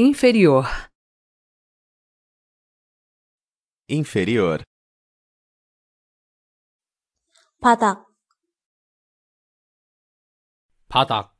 inferior inferior 바닥 바닥